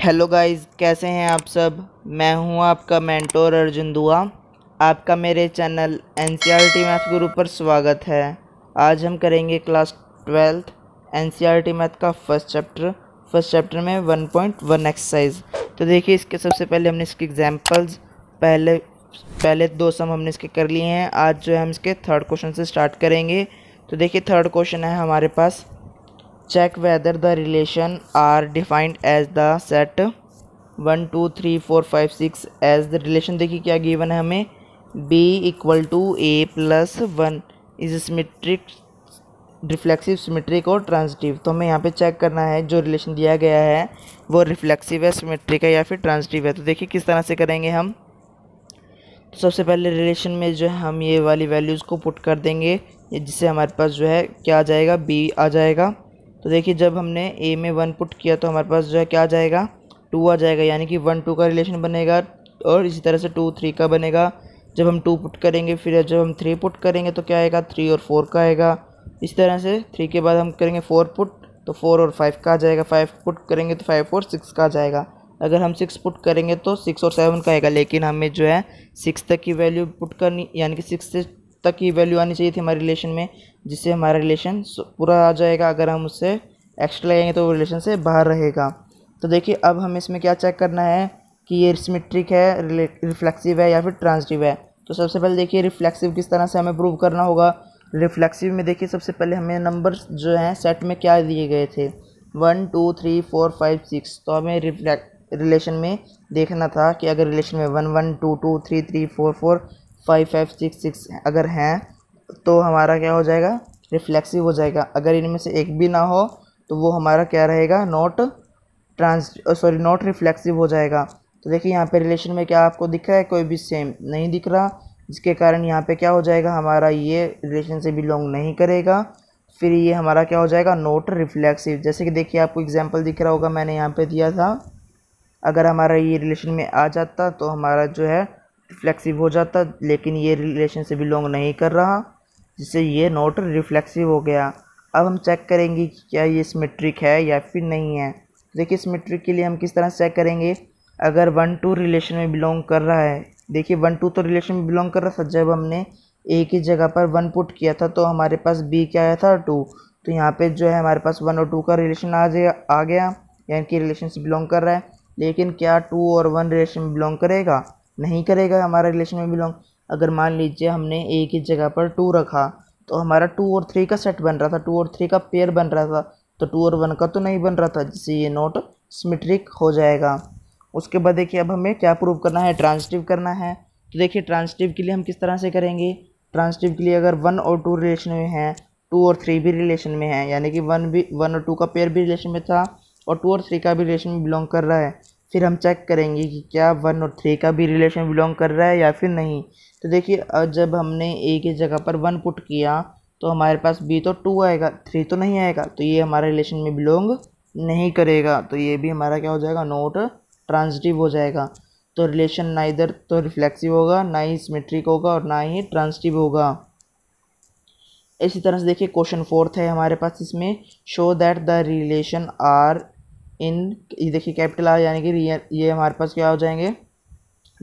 hello guys कैसे हैं आप सब मैं हूं आपका मेंटोर अर्जुन दुआ आपका मेरे channel N C R T math group पर स्वागत है आज हम करेंगे class twelfth N C R T math का फर्स्ट चैप्टर फर्स्ट चैप्टर में वन पॉइंट वन एक्सरसाइज तो देखिए इसके सबसे पहले हमने इसके एग्जाम्पल्स पहले पहले दो सम हमने इसके कर लिए हैं आज जो है हम इसके थर्ड क्वेश्चन से स्टार्ट करेंगे तो देखिए थर्ड क्वेश्चन है हमारे पास check whether the relation are defined as the set one two three four five six as the relation देखिए क्या गिवन है हमें B equal to A plus one is symmetric reflexive symmetric और transitive तो हमें यहाँ पे चेक करना है जो रिलेशन दिया गया है वो रिफ्लेक्सिव है सिमेट्रिक है या फिर ट्रांसटिव है तो देखिए किस तरह से करेंगे हम तो सबसे पहले रिलेशन में जो है हम ये वाली वैल्यूज़ को पुट कर देंगे जिससे हमारे पास जो है क्या आ जाएगा बी आ जाएगा तो देखिए जब हमने ए में वन पुट किया तो हमारे पास जो है क्या आ जाएगा टू आ जाएगा यानी कि वन टू का रिलेशन बनेगा और इसी तरह से टू थ्री का बनेगा जब हम टू पुट करेंगे फिर जब हम थ्री पुट करेंगे तो क्या आएगा थ्री और फोर का आएगा इस तरह से थ्री के बाद हम करेंगे फोर पुट तो फोर और फाइव का आ जाएगा फाइव पुट करेंगे तो फाइव और सिक्स का आ जाएगा अगर हम सिक्स पुट करेंगे तो सिक्स और सेवन का आएगा लेकिन हमें जो है सिक्स तक की वैल्यू पुट करनी यानी कि सिक्स से तक की वैल्यू आनी चाहिए थी हमारे रिलेशन में जिससे हमारा रिलेशन पूरा आ जाएगा अगर हम उससे एक्स्ट्रा लगाएंगे तो वो रिलेशन से बाहर रहेगा तो देखिए अब हमें इसमें क्या चेक करना है कि ये सिमेट्रिक है रिफ्लेक्सिव है या फिर ट्रांसटिव है तो सबसे पहले देखिए रिफ्लेक्सिव किस तरह से हमें प्रूव करना होगा रिफ्लेक्सिव में देखिए सबसे पहले हमें नंबर जो हैं सेट में क्या दिए गए थे one two three four five six तो हमें रिफ्लेक्ट रिलेशन में देखना था कि अगर रिलेशन में one one two two three three four four five five six six अगर हैं तो हमारा क्या हो जाएगा रिफ्लेक्सिव हो जाएगा अगर इनमें से एक भी ना हो तो वो हमारा क्या रहेगा not trans sorry not reflexive हो जाएगा तो देखिए यहाँ पे रिलेशन में क्या आपको दिख रहा है कोई भी सेम नहीं दिख रहा जिसके कारण यहाँ पे क्या हो जाएगा हमारा ये रिलेशन से बिलोंग नहीं करेगा फिर ये हमारा क्या हो जाएगा नोट रिफ्लेक्सिव जैसे कि देखिए आपको एग्जाम्पल दिख रहा होगा मैंने यहाँ पर दिया था अगर हमारा ये रिलेशन में आ जाता तो हमारा जो है रिफ्लेक्सिव हो जाता लेकिन ये रिलेशन से बिलोंग नहीं कर रहा जिससे ये नोट रिफ्लेक्सिव हो गया अब हम चेक करेंगे कि क्या ये सिमेट्रिक है या फिर नहीं है देखिए सिमेट्रिक के लिए हम किस तरह से चेक करेंगे अगर वन टू रिलेशन में बिलोंग कर रहा है देखिए वन टू तो रिलेशन में बिलोंग कर रहा था जब हमने एक ही जगह पर वन पुट किया था तो हमारे पास बी क्या आया था टू तो यहाँ पे जो है हमारे पास वन और टू का रिलेशन आ जाए आ गया यानी कि रिलेशन से बिलोंग कर रहा है लेकिन क्या टू और वन रिलेशन में बिलोंग करेगा नहीं करेगा हमारा रिलेशन में बिलोंग अगर मान लीजिए हमने एक ही जगह पर टू रखा तो हमारा टू और थ्री का सेट बन रहा था टू और थ्री का पेयर बन रहा था तो टू और वन का तो नहीं बन रहा था जिससे ये नोट सिमेट्रिक हो जाएगा उसके बाद देखिए अब हमें क्या प्रूव करना है ट्रांसटिव करना है तो देखिए ट्रांसटिव के लिए हम किस तरह से करेंगे ट्रांसटिव के लिए अगर वन और टू रिलेशन में हैं टू और थ्री भी रिलेशन में है यानी कि वन भी वन और टू का पेयर भी रिलेशन में था और टू और थ्री का भी रिलेशन में बिलोंग कर रहा है फिर हम चेक करेंगे कि क्या वन और थ्री का भी रिलेशन बिलोंग कर रहा है या फिर नहीं तो देखिए जब हमने ए के जगह पर वन पुट किया तो हमारे पास बी तो टू आएगा थ्री तो नहीं आएगा तो ये हमारे रिलेशन में बिलोंग नहीं करेगा तो ये भी हमारा क्या हो जाएगा नोट ट्रांजिटिव हो जाएगा तो रिलेशन ना इधर तो रिफ्लेक्सिव होगा ना ही सिमेट्रिक होगा और ना ही ट्रांजिटिव होगा इसी तरह से देखिए क्वेश्चन फोर्थ है हमारे पास इसमें show that the relation R in ये देखिए कैपिटल आर यानी कि ये हमारे पास क्या हो जाएंगे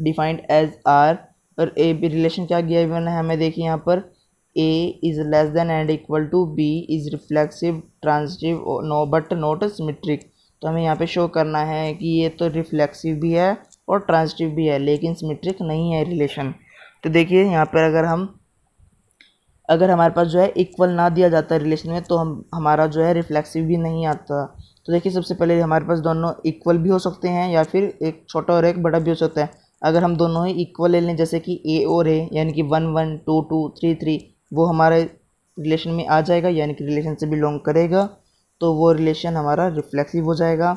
डिफाइंड एज आर और ए भी रिलेशन क्या गया है हमें देखिए यहाँ पर A is less than and equal to B is reflexive transitive no but not symmetric तो हमें यहाँ पे शो करना है कि ये तो रिफ्लेक्सिव भी है और ट्रांसटिव भी है लेकिन सिमेट्रिक नहीं है रिलेशन तो देखिए यहाँ पर अगर हम अगर हमारे पास जो है इक्वल ना दिया जाता रिलेशन में तो हम हमारा जो है रिफ्लेक्सिव भी नहीं आता तो देखिए सबसे पहले हमारे पास दोनों इक्वल भी हो सकते हैं या फिर एक छोटा और एक बड़ा भी हो सकता है अगर हम दोनों ही इक्वल ले लें जैसे कि ए और ए यानी कि one one two two three three वो हमारे रिलेशन में आ जाएगा यानी कि रिलेशन से बिलोंग करेगा तो वो रिलेशन हमारा रिफ्लेक्सिव हो जाएगा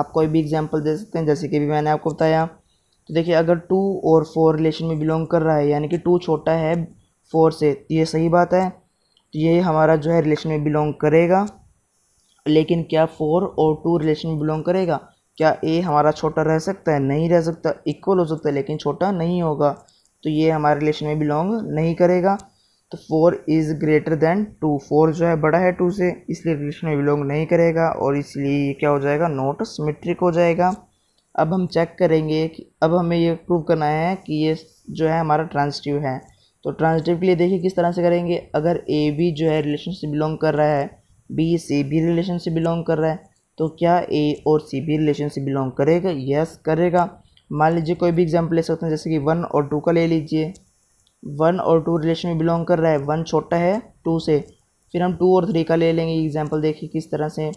आप कोई भी एग्जांपल दे सकते हैं जैसे कि भी मैंने आपको बताया तो देखिए अगर टू और फोर रिलेशन में बिलोंग कर रहा है यानी कि टू छोटा है फोर से तो ये सही बात है तो ये हमारा जो है रिलेशन में बिलोंग करेगा लेकिन क्या फोर और टू रिलेशन बिलोंग करेगा क्या ए हमारा छोटा रह सकता है नहीं रह सकता इक्वल हो सकता है लेकिन छोटा नहीं होगा तो ये हमारे रिलेशन में बिलोंग नहीं करेगा तो four is greater than two four जो है बड़ा है टू से इसलिए रिलेशन में बिलोंग नहीं करेगा और इसलिए ये क्या हो जाएगा नोट सिमेट्रिक हो जाएगा अब हम चेक करेंगे कि अब हमें ये प्रूव करना है कि ये जो है हमारा ट्रांसटिव है तो ट्रांसटिव के लिए देखिए किस तरह से करेंगे अगर ए बी जो है रिलेशन से बिलोंग कर रहा है बी से भी रिलेशन से बिलोंग कर रहा है तो क्या ए और सी भी रिलेशन से बिलोंग करेगा यस करेगा मान लीजिए कोई भी एग्जाम्पल ले सकते हैं जैसे कि वन और टू का ले लीजिए वन और टू रिलेशन में बिलोंग कर रहा है वन छोटा है टू से फिर हम टू और थ्री का ले लेंगे एग्जाम्पल देखिए किस तरह से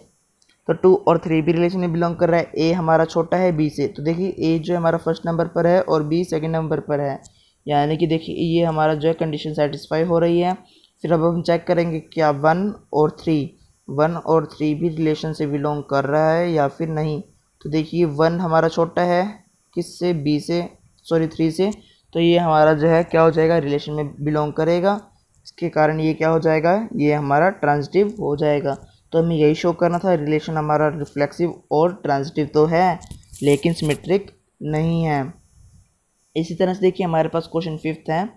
तो टू और थ्री भी रिलेशन में बिलोंग कर रहा है ए हमारा छोटा है बी से तो देखिए ए जो है हमारा फर्स्ट नंबर पर है और बी सेकेंड नंबर पर है यानी कि देखिए ये हमारा जो है कंडीशन सेटिस्फाई हो रही है फिर अब हम चेक करेंगे क्या वन और थ्री वन और थ्री भी रिलेशन से बिलोंग कर रहा है या फिर नहीं तो देखिए वन हमारा छोटा है किस से बी से सॉरी थ्री से तो ये हमारा जो है क्या हो जाएगा रिलेशन में बिलोंग करेगा इसके कारण ये क्या हो जाएगा ये हमारा ट्रांजिटिव हो जाएगा तो हमें यही शो करना था रिलेशन हमारा रिफ्लेक्सिव और ट्रांजिटिव तो है लेकिन सिमेट्रिक नहीं है इसी तरह से देखिए हमारे पास क्वेश्चन फिफ्थ है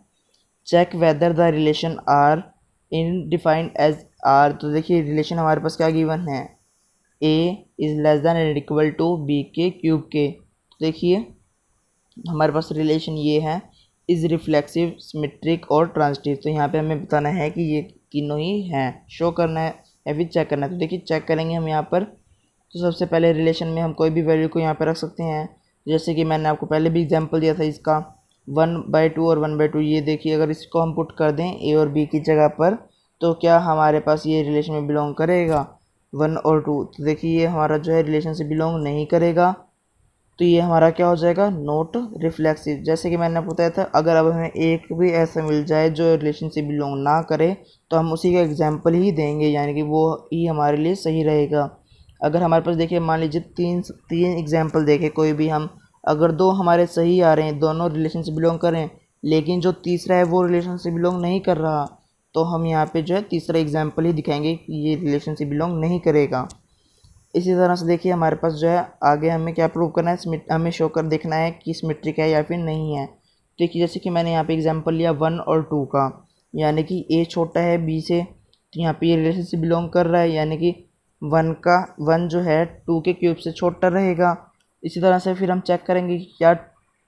check whether the relation R in defined as R तो देखिए रिलेशन हमारे पास क्या गिवन है A is less than and equal to B के क्यूब के देखिए हमारे पास रिलेशन ये है इज़ रिफ्लेक्सिव सिमेट्रिक और ट्रांसटिव तो यहाँ पे हमें बताना है कि ये तीनों ही हैं शो करना है या फिर चेक करना है तो देखिए चेक करेंगे हम यहाँ पर तो सबसे पहले रिलेशन में हम कोई भी वैल्यू को यहाँ पर रख सकते हैं जैसे कि मैंने आपको पहले भी एग्जाम्पल दिया था इसका वन बाई टू और वन बाई टू ये देखिए अगर इसको हम पुट कर दें ए और बी की जगह पर तो क्या हमारे पास ये रिलेशन में बिलोंग करेगा वन और टू तो देखिए ये हमारा जो है रिलेशन से बिलोंग नहीं करेगा तो ये हमारा क्या हो जाएगा नोट रिफ्लेक्सिव जैसे कि मैंने आपको बताया था अगर अब हमें एक भी ऐसा मिल जाए जो रिलेशन से बिलोंग ना करे तो हम उसी का एग्जाम्पल ही देंगे यानी कि वो ही हमारे लिए सही रहेगा अगर हमारे पास देखिए मान लीजिए तीन तीन एग्जाम्पल देखें कोई भी हम अगर दो हमारे सही आ रहे हैं दोनों रिलेशन से बिलोंग करें लेकिन जो तीसरा है वो रिलेशन से बिलोंग नहीं कर रहा तो हम यहाँ पे जो है तीसरा एग्जाम्पल ही दिखाएंगे कि ये रिलेशनशिप बिलोंग नहीं करेगा इसी तरह से देखिए हमारे पास जो है आगे हमें क्या प्रूव करना है हमें शो कर देखना है कि सिमेट्रिक है या फिर नहीं है तो देखिए जैसे कि मैंने यहाँ पे एग्जाम्पल लिया वन और टू का यानी कि ए छोटा है बी से तो यहाँ पर ये रिलेशनशिप बिलोंग कर रहा है यानी कि वन का वन जो है टू के क्यूब से छोटा रहेगा इसी तरह से फिर हम चेक करेंगे कि क्या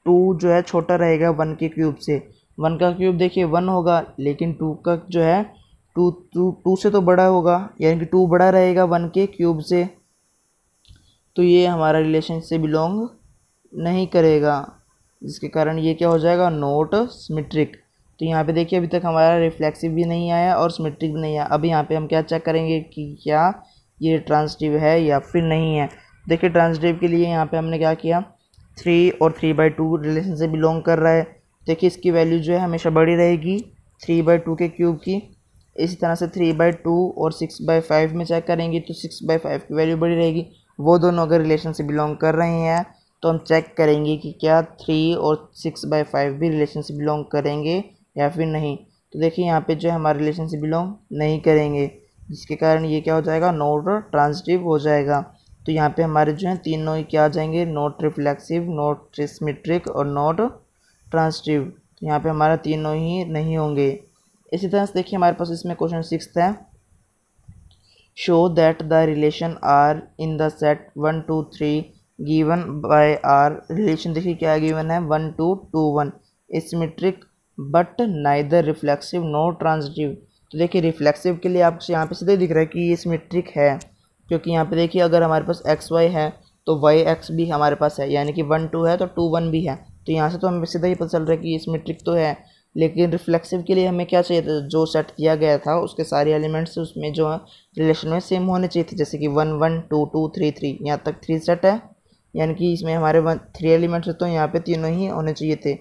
टू जो है छोटा रहेगा वन के क्यूब से वन का क्यूब देखिए वन होगा लेकिन टू का जो है टू टू टू से तो बड़ा होगा यानी कि टू बड़ा रहेगा वन के क्यूब से तो ये हमारा रिलेशन से बिलोंग नहीं करेगा जिसके कारण ये क्या हो जाएगा नोट सिमेट्रिक तो यहाँ पे देखिए अभी तक हमारा रिफ्लेक्सिव भी नहीं आया और सिमेट्रिक भी नहीं आया अभी यहाँ पे हम क्या चेक करेंगे कि क्या ये ट्रांसटिव है या फिर नहीं है देखिए ट्रांसटिव के लिए यहाँ पे हमने क्या किया थ्री और थ्री बाई टू रिलेशन से बिलोंग कर रहा है देखिए इसकी वैल्यू जो है हमेशा बड़ी रहेगी थ्री बाई टू के क्यूब की इसी तरह से थ्री बाई टू और सिक्स बाई फाइव में चेक करेंगे तो सिक्स बाई फाइव की वैल्यू बड़ी रहेगी वो दोनों अगर रिलेशन से बिलोंग कर रहे हैं तो हम चेक करेंगे कि क्या थ्री और सिक्स बाई फाइव भी रिलेशन से बिलोंग करेंगे या फिर नहीं तो देखिए यहाँ पे जो है हमारे रिलेशन से बिलोंग नहीं करेंगे जिसके कारण ये क्या हो जाएगा नोट ट्रांजिटिव हो जाएगा तो यहाँ पे हमारे जो है तीनों ही क्या आ जाएंगे नोट रिफ्लेक्सिव नोट ट्रिस्मेट्रिक और नोट ट्रांसटिव यहाँ पे हमारा तीनों ही नहीं होंगे इसी तरह से देखिए हमारे पास इसमें क्वेश्चन सिक्स है show that the relation R in the set one two three given by R relation देखिए क्या गिवन है one two two one is symmetric but neither reflexive nor transitive तो देखिए रिफ्लेक्सिव के लिए आपसे यहाँ पे सीधे दिख रहा है कि ये सिमेट्रिक है क्योंकि यहाँ पे देखिए अगर हमारे पास एक्स वाई है तो वाई एक्स भी हमारे पास है यानी कि वन टू है तो टू वन भी है तो यहाँ से तो हमें सीधा ही पता चल रहा है कि इसमें ट्रिक तो है लेकिन रिफ्लेक्सिव के लिए हमें क्या चाहिए था जो सेट किया गया था उसके सारे एलिमेंट्स उसमें जो है रिलेशन में सेम होने चाहिए थे जैसे कि one one two two three three यहाँ तक थ्री सेट है यानी कि इसमें हमारे वन थ्री एलिमेंट्स तो यहाँ पे तीनों ही होने चाहिए थे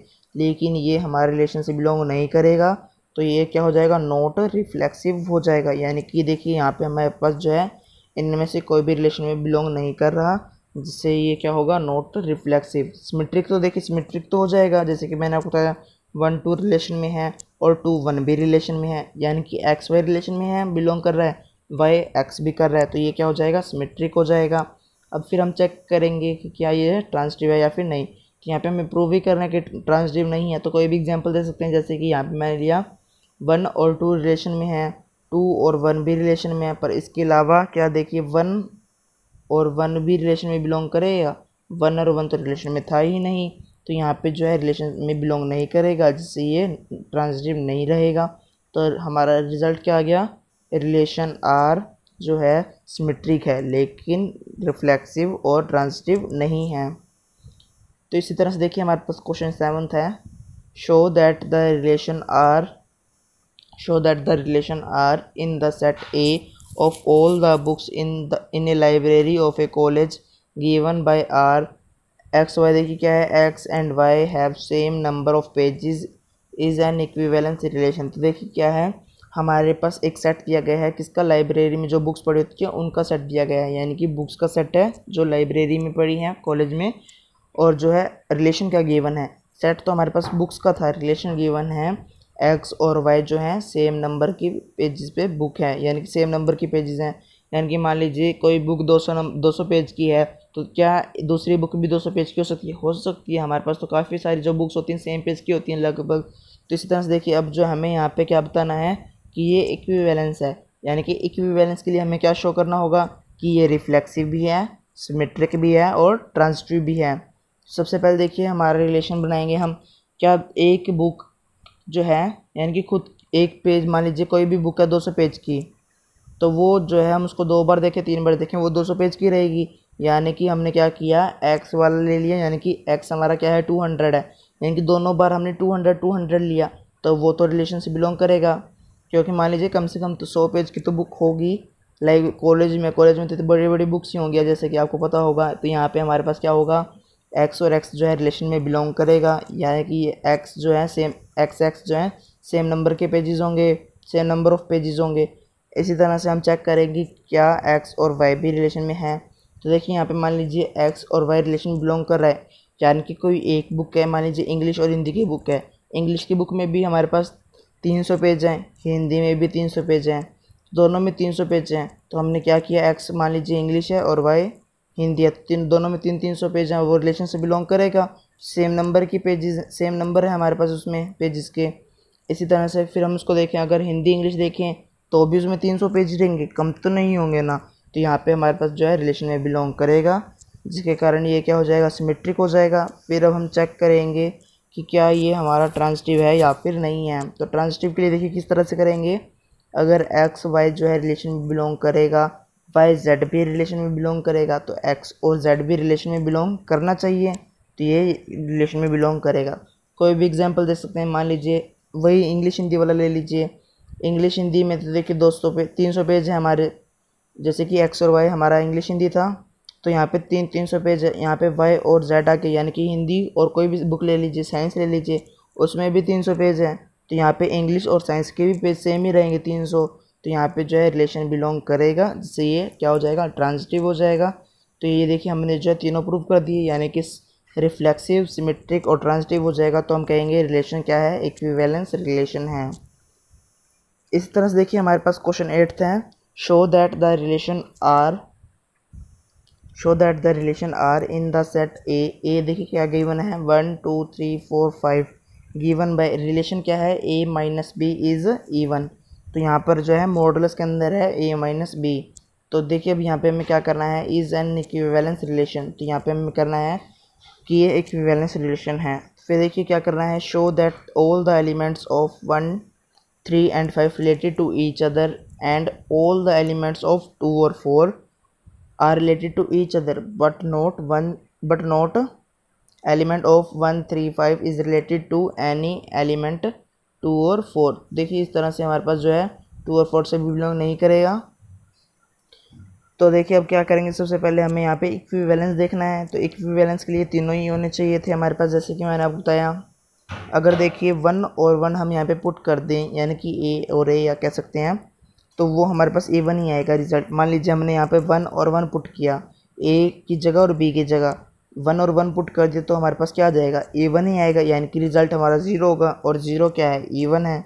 लेकिन ये हमारे रिलेशन से बिलोंग नहीं करेगा तो ये क्या हो जाएगा नोट रिफ्लेक्सिव हो जाएगा यानी कि देखिए यहाँ पर हमारे पास जो है इनमें से कोई भी रिलेशन में बिलोंग नहीं कर रहा जिससे ये क्या होगा नॉट रिफ्लेक्सिव सिमेट्रिक तो देखिए सिमेट्रिक तो हो जाएगा जैसे कि मैंने आपको बताया वन टू रिलेशन में है और टू वन भी रिलेशन में है यानी कि एक्स वाई रिलेशन में है बिलोंग कर रहा है वाई एक्स भी कर रहा है तो ये क्या हो जाएगा सिमेट्रिक हो जाएगा अब फिर हम चेक करेंगे कि क्या ये ट्रांसटिव है या फिर नहीं तो यहाँ पे हमें प्रूव भी करना है कि ट्रांसटिव नहीं है तो कोई भी एग्जांपल दे सकते हैं जैसे कि यहाँ पे मैंने लिया वन और टू रिलेशन में है टू और वन भी रिलेशन में है पर इसके अलावा क्या देखिए वन और वन भी रिलेशन में बिलोंग करेगा वन और वन तो रिलेशन में था ही नहीं तो यहाँ पे जो है रिलेशन में बिलोंग नहीं करेगा जिससे ये ट्रांजिटिव नहीं रहेगा तो हमारा रिज़ल्ट क्या आ गया रिलेशन आर जो है सिमेट्रिक है लेकिन रिफ्लेक्सिव और ट्रांजिटिव नहीं है तो इसी तरह से देखिए हमारे पास क्वेश्चन सेवन्थ है show that the relation R show that the relation R in the set A of all the books in the in a library of a college given by R X Y देखिए क्या है X and Y have same number of pages is an equivalence relation तो देखिए क्या है हमारे पास एक set दिया गया है किसका लाइब्रेरी में जो बुक्स पढ़ी होती है उनका सेट दिया गया है यानी कि बुक्स का सेट है जो लाइब्रेरी में पढ़ी है कॉलेज में और जो है रिलेशन का गिवन है सेट तो हमारे पास बुक्स का था रिलेशन गिवन है एक्स और वाई जो हैं सेम नंबर की पेजेस पे बुक हैं यानी कि सेम नंबर की पेजेस हैं यानी कि मान लीजिए कोई बुक 200 नंबर सौ पेज की है तो क्या दूसरी बुक भी 200 पेज की हो सकती है हो सकती है हमारे पास तो काफ़ी सारी जो बुक्स होती हैं सेम पेज की होती हैं लगभग तो इसी तरह से देखिए अब जो हमें यहाँ पर क्या बताना है कि ये बैलेंस है यानी कि बैलेंस के लिए हमें क्या शो करना होगा कि ये रिफ्लेक्सिव भी है सिमेट्रिक भी है और ट्रांसटिव भी है सबसे पहले देखिए हमारा रिलेशन बनाएंगे हम क्या एक बुक जो है यानी कि खुद एक पेज मान लीजिए कोई भी बुक है दो सौ पेज की तो वो जो है हम उसको दो बार देखें तीन बार देखें वो दो सौ पेज की रहेगी यानी कि हमने क्या किया एक्स वाला ले लिया यानी कि एक्स हमारा क्या है टू हंड्रेड है यानी कि दोनों बार हमने टू हंड्रेड टू हंड्रेड लिया तो वो तो रिलेशन से बिलोंग करेगा क्योंकि मान लीजिए कम से कम तो सौ पेज की तो बुक होगी लाइक कॉलेज में कॉलेज में तो बड़ी बड़ी बुक्स ही होंगी जैसे कि आपको पता होगा तो यहाँ पर हमारे पास क्या होगा एक्स और एक्स जो है रिलेशन में बिलोंग करेगा यानी कि एक्स जो है सेम एक्स एक्स जो है सेम नंबर के पेजेस होंगे सेम नंबर ऑफ पेजेस होंगे इसी तरह से हम चेक करेंगे क्या एक्स और वाई भी रिलेशन में है तो देखिए यहाँ पे मान लीजिए एक्स और वाई रिलेशन बिलोंग कर रहा है यानी कि कोई एक बुक है मान लीजिए इंग्लिश और हिंदी की बुक है इंग्लिश की बुक में भी हमारे पास तीन सौ पेज हैं हिंदी में भी तीन सौ पेज हैं दोनों में तीन सौ पेज हैं तो हमने क्या किया एक्स मान लीजिए इंग्लिश है और वाई हिंदी तीन दोनों में तीन तीन सौ पेज हैं वो रिलेशन से बिलोंग करेगा सेम नंबर की पेजेस सेम नंबर है हमारे पास उसमें पेजेस के इसी तरह से फिर हम उसको देखें अगर हिंदी इंग्लिश देखें तो भी उसमें तीन सौ पेज रहेंगे कम तो नहीं होंगे ना तो यहाँ पे हमारे पास जो है रिलेशन में बिलोंग करेगा जिसके कारण ये क्या हो जाएगा सिमेट्रिक हो जाएगा फिर अब हम चेक करेंगे कि क्या ये हमारा ट्रांसटिव है या फिर नहीं है तो ट्रांसटिव के लिए देखिए किस तरह से करेंगे अगर एक्स वाई जो है रिलेशन बिलोंग करेगा वाई जेड भी रिलेशन में बिलोंग करेगा तो एक्स और जेड भी रिलेशन में बिलोंग करना चाहिए तो ये रिलेशन में बिलोंग करेगा कोई भी एग्जाम्पल दे सकते हैं मान लीजिए वही इंग्लिश हिंदी वाला ले लीजिए इंग्लिश हिंदी में तो देखिए दो सौ पे तीन सौ पेज है हमारे जैसे कि एक्स और वाई हमारा इंग्लिश हिंदी था तो यहाँ पे तीन तीन सौ पेज है यहाँ पे वाई और जेड आके यानी कि हिंदी और कोई भी बुक ले लीजिए साइंस ले लीजिए उसमें भी तीन सौ पेज है तो यहाँ पे इंग्लिश और साइंस के भी पेज सेम ही रहेंगे तीन सौ तो यहाँ पे जो है रिलेशन बिलोंग करेगा जिससे ये क्या हो जाएगा ट्रांजिटिव हो जाएगा तो ये देखिए हमने जो है तीनों प्रूव कर दिए यानी कि रिफ्लेक्सिव सिमेट्रिक और ट्रांजिटिव हो जाएगा तो हम कहेंगे रिलेशन क्या है इक्विवेलेंस रिलेशन है इसी तरह से देखिए हमारे पास क्वेश्चन एट्थ है show that the relation R show that the relation R in the set A A देखिए क्या गिवन है one two three four five given by relation क्या है A minus B is even तो यहाँ पर जो है मॉडल्स के अंदर है ए माइनस बी तो देखिए अब यहाँ पे हमें क्या करना है इज़ एन इक्विवेलेंस रिलेशन तो यहाँ पे हमें करना है कि ये एक वैलेंस रिलेशन है फिर देखिए क्या करना है show that all the elements of one three and five related to each other and all the elements of two और four are related to each other but not one but not element of one three five is related to any element two और four देखिए इस तरह से हमारे पास जो है टू और फोर से भी बिलोंग नहीं करेगा तो देखिए अब क्या करेंगे सबसे पहले हमें यहाँ पे इक्वी बैलेंस देखना है तो इक्वी बैलेंस के लिए तीनों ही होने चाहिए थे हमारे पास जैसे कि मैंने आपको बताया अगर देखिए वन और वन हम यहाँ पे पुट कर दें यानी कि ए और ए या कह सकते हैं तो वो हमारे पास ए वन ही आएगा रिजल्ट मान लीजिए हमने यहाँ पे वन और वन पुट किया ए की जगह और बी की जगह वन और वन पुट कर दे तो हमारे पास क्या आ जाएगा ए वन ही आएगा यानी कि रिजल्ट हमारा ज़ीरो होगा और ज़ीरो क्या है ई वन है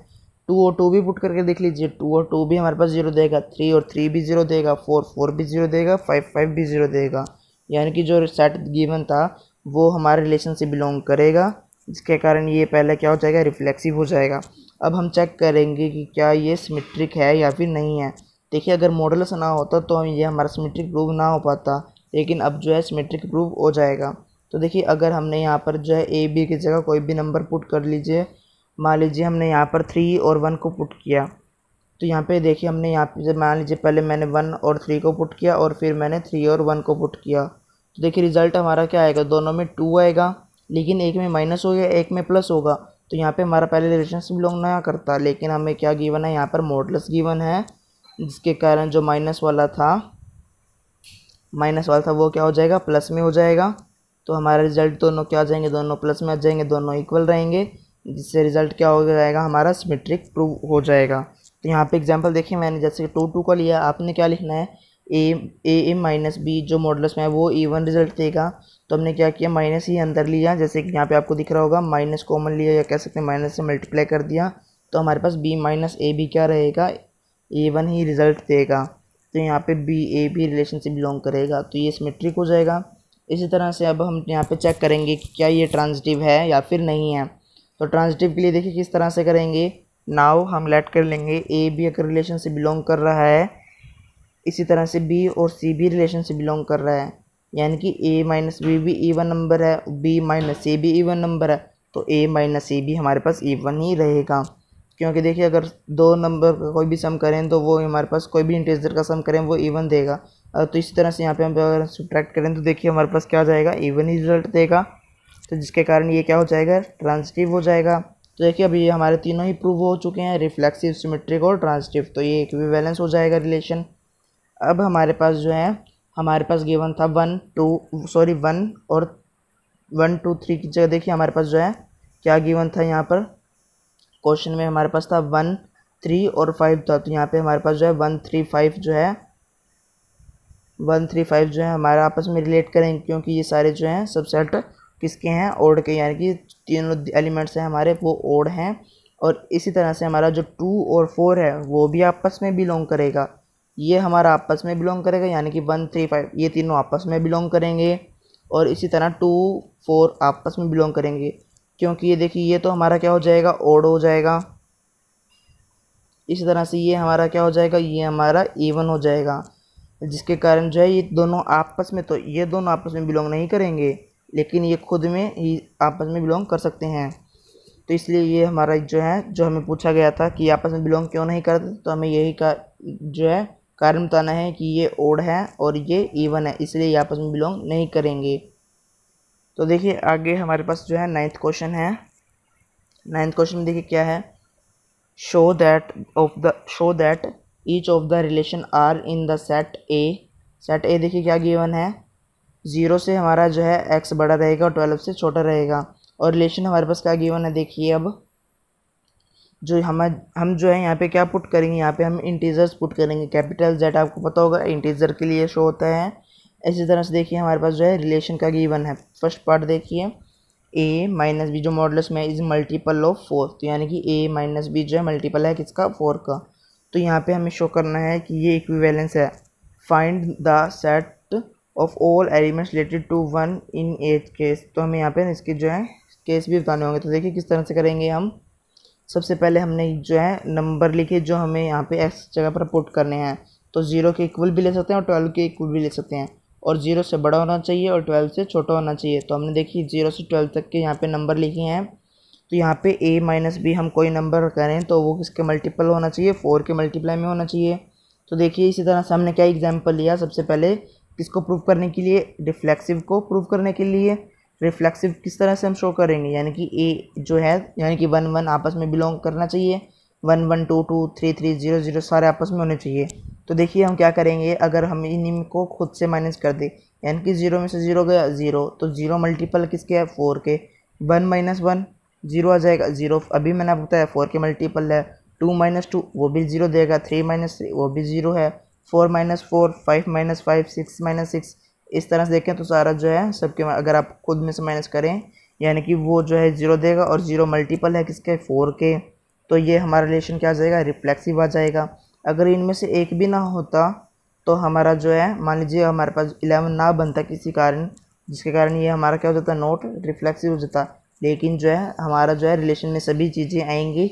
टू और टू भी पुट करके देख लीजिए टू और टू भी हमारे पास जीरो देगा थ्री और थ्री भी जीरो देगा फोर फोर भी जीरो देगा फाइव फाइव भी जीरो देगा यानी कि जो सेट गिवन था वो हमारे रिलेशन से बिलोंग करेगा जिसके कारण ये पहले क्या हो जाएगा रिफ्लेक्सिव हो जाएगा अब हम चेक करेंगे कि क्या ये सिमेट्रिक है या फिर नहीं है देखिए अगर मॉडल ना होता तो ये हमारा सिमेट्रिक प्रूव ना हो पाता लेकिन अब जो है सिमेट्रिक प्रूफ हो जाएगा तो देखिए अगर हमने यहाँ पर जो है ए बी की जगह कोई भी नंबर पुट कर लीजिए मान लीजिए हमने यहाँ पर थ्री और वन को पुट किया तो यहाँ पे देखिए हमने यहाँ पे मान लीजिए पहले मैंने वन और थ्री को पुट किया और फिर मैंने थ्री और वन को पुट किया तो देखिए रिज़ल्ट हमारा क्या आएगा दोनों में टू आएगा लेकिन एक में माइनस हो गया एक में प्लस होगा तो यहाँ पे हमारा पहले रिलेशन से बिलोंग ना करता लेकिन हमें क्या गिवन है यहाँ पर मोडलस गिवन है जिसके कारण जो माइनस वाला था माइनस वाला था वो क्या हो जाएगा प्लस में हो जाएगा तो हमारा रिजल्ट दोनों क्या आ जाएंगे दोनों प्लस में आ जाएंगे दोनों इक्वल रहेंगे जिससे रिजल्ट क्या हो जाएगा हमारा सिमेट्रिक प्रूव हो जाएगा तो यहाँ पे एग्जांपल देखिए मैंने जैसे कि टू टू का लिया आपने क्या लिखना है A A A minus B जो मॉडल्स में है वो ए वन रिजल्ट देगा तो हमने क्या किया माइनस ही e अंदर लिया जैसे कि यहाँ पे आपको दिख रहा होगा माइनस कॉमन लिया या कह सकते हैं माइनस से मल्टीप्लाई कर दिया तो हमारे पास बी माइनस ए बी क्या रहेगा ए वन ही रिजल्ट देगा तो यहाँ पे बी ए भी रिलेशन से बिलोंग करेगा तो ये सिमेट्रिक हो जाएगा इसी तरह से अब हम यहाँ पे चेक करेंगे कि क्या ये ट्रांजिटिव है या फिर नहीं है तो ट्रांजिटिव के लिए देखिए किस तरह से करेंगे नाव हम लेट कर लेंगे ए भी अगर रिलेशन से बिलोंग कर रहा है इसी तरह से बी और सी भी रिलेशन से बिलोंग कर रहा है यानी कि ए माइनस बी भी ईवन नंबर है बी माइनस ए भी ईवन नंबर है तो ए माइनस ए भी हमारे पास ईवन ही रहेगा क्योंकि देखिए अगर दो नंबर का कोई भी सम करें तो वो हमारे पास कोई भी इंटीजर का सम करें वो इवन देगा तो इसी तरह से यहाँ पे हम अगर सब्ट्रैक्ट करें तो देखिए हमारे पास क्या हो जाएगा इवन ही रिजल्ट देगा तो जिसके कारण ये क्या हो जाएगा ट्रांसटिव हो जाएगा तो देखिए अभी ये हमारे तीनों ही प्रूव हो चुके हैं रिफ्लेक्सिव सिमेट्रिक और ट्रांसटिव तो ये एक भी बैलेंस हो जाएगा रिलेशन अब हमारे पास जो है हमारे पास गिवन था वन टू सॉरी वन और वन टू थ्री की जगह देखिए हमारे पास जो है क्या गिवन था यहाँ पर क्वेश्चन में हमारे पास था वन थ्री और फाइव था तो यहाँ पे हमारे पास जो है वन थ्री फाइव जो है वन थ्री फाइव जो है हमारे आपस में रिलेट करेंगे क्योंकि ये सारे जो हैं सबसेट किसके हैं ओड के यानी कि तीनों एलिमेंट्स हैं हमारे वो ओड हैं और इसी तरह से हमारा जो टू और फोर है वो भी आपस में बिलोंग करेगा ये हमारा आपस में बिलोंग करेगा यानी कि वन थ्री फाइव ये तीनों आपस में बिलोंग करेंगे और इसी तरह टू फोर आपस में बिलोंग करेंगे क्योंकि ये देखिए ये तो हमारा क्या हो जाएगा ओड हो जाएगा इसी तरह से ये हमारा क्या हो जाएगा ये हमारा इवन हो जाएगा जिसके कारण जो है ये दोनों आपस में तो ये दोनों आपस में बिलोंग नहीं करेंगे लेकिन ये खुद में ही आपस में बिलोंग कर सकते हैं तो इसलिए ये हमारा जो है जो हमें पूछा गया था कि आपस में बिलोंग क्यों नहीं करते तो हमें यही का जो है कारण बताना है कि ये ओड है और ये इवन है इसलिए ये आपस में बिलोंग नहीं करेंगे तो देखिए आगे हमारे पास जो है नाइन्थ क्वेश्चन है नाइन्थ क्वेश्चन में देखिए क्या है show that of the show that each of the relation R in the set A set A देखिए क्या गिवन है ज़ीरो से हमारा जो है एक्स बड़ा रहेगा और ट्वेल्व से छोटा रहेगा और रिलेशन हमारे पास क्या गिवन है देखिए अब जो हम हम जो है यहाँ पे क्या पुट करेंगे यहाँ पे हम इंटीजर्स पुट करेंगे कैपिटल जेड आपको पता होगा इंटीजर के लिए शो होता है इसी तरह से देखिए हमारे पास जो है रिलेशन का गिवन है फर्स्ट पार्ट देखिए ए माइनस बी जो मॉडल्स में इज मल्टीपल ऑफ फोर तो यानी कि ए माइनस बी जो है मल्टीपल है किसका फोर का तो यहाँ पे हमें शो करना है कि ये इक्विवेलेंस है find the set of all elements related to one in eight case तो हमें यहाँ पे इसके जो है केस भी बताने होंगे तो देखिए किस तरह से करेंगे हम सबसे पहले हमने जो है नंबर लिखे जो हमें यहाँ पे एक्स जगह पर पुट करने हैं तो ज़ीरो के इक्वल भी ले सकते हैं और ट्वेल्व के इक्वल भी ले सकते हैं और ज़ीरो से बड़ा होना चाहिए और ट्वेल्व से छोटा होना चाहिए तो हमने देखी ज़ीरो से ट्वेल्व तक के यहाँ पे नंबर लिखे हैं तो यहाँ पे ए माइनस बी हम कोई नंबर करें तो वो किसके मल्टीपल होना चाहिए फोर के मल्टीप्लाई में होना चाहिए तो देखिए इसी तरह से हमने क्या एग्जाम्पल लिया सबसे पहले किसको प्रूव करने के लिए रिफ्लेक्सिव को प्रूव करने के लिए रिफ्लेक्सिव किस तरह से हम शो करेंगे यानी कि ए जो है यानी कि वन वन आपस में बिलोंग करना चाहिए one one two two three three zero zero सारे आपस में होने चाहिए तो देखिए हम क्या करेंगे अगर हम इन को खुद से माइनस कर दें यानी कि ज़ीरो में से ज़ीरो गया ज़ीरो तो ज़ीरो मल्टीपल किसके है फोर के वन माइनस वन ज़ीरो आ जाएगा ज़ीरो अभी मैंने आपको बताया फोर के मल्टीपल है टू माइनस टू वो भी ज़ीरो देगा थ्री माइनस थ्री वो भी ज़ीरो है four minus four five minus five six minus six इस तरह से देखें तो सारा जो है सबके अगर आप खुद में से माइनस करें यानी कि वो जो है ज़ीरो देगा और ज़ीरो मल्टीपल है किसके फोर के तो ये हमारा रिलेशन क्या आ जाएगा रिफ्लेक्सिव आ जाएगा अगर इनमें से एक भी ना होता तो हमारा जो है मान लीजिए हमारे पास इलेवन ना बनता किसी कारण जिसके कारण ये हमारा क्या हो जाता नोट रिफ्लेक्सिव हो जाता लेकिन जो है हमारा जो है रिलेशन में सभी चीज़ें आएंगी